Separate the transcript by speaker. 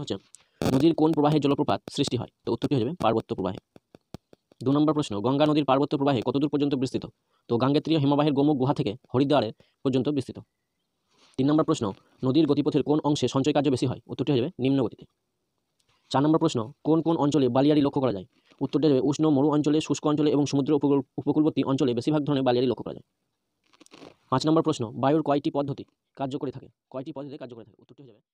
Speaker 1: হচ্ছে নদীর কোন প্রবাহে জলপ্রপাত সৃষ্টি হয় তো উত্তরটি হয়ে যাবে পার্বত্য প্রবাহে দু নম্বর প্রশ্ন গঙ্গা নদীর পার্বত্য প্রবাহে কতদূর পর্যন্ত বিস্তৃত তো গাঙ্গেত্রীয় হিমবাহের গোমুখ গুহা থেকে হরিদ্বারের পর্যন্ত বিস্তৃত তিন নম্বর প্রশ্ন নদীর গতিপথের কোন অংশে সঞ্চয় কার্য বেশি হয় উত্তরটি হয়ে যাবে নিম্ন গতিতে চার নম্বর প্রশ্ন কোন কোন অঞ্চলে বালিয়ারি লক্ষ্য করা যায় উত্তরটি যাবে উষ্ণ মরু অঞ্চলে শুষ্ক অঞ্চলে এবং সমুদ্র উপকূল উপকূলবর্তী অঞ্চলে বেশিরভাগ ধরনের বালিয়ারি লক্ষ্য করা যায় পাঁচ নম্বর প্রশ্ন বায়ুর কয়টি পদ্ধতি কার্য করে থাকে কয়টি পদ্ধতি কার্য করে থাকে উত্তরটি হয়ে যাবে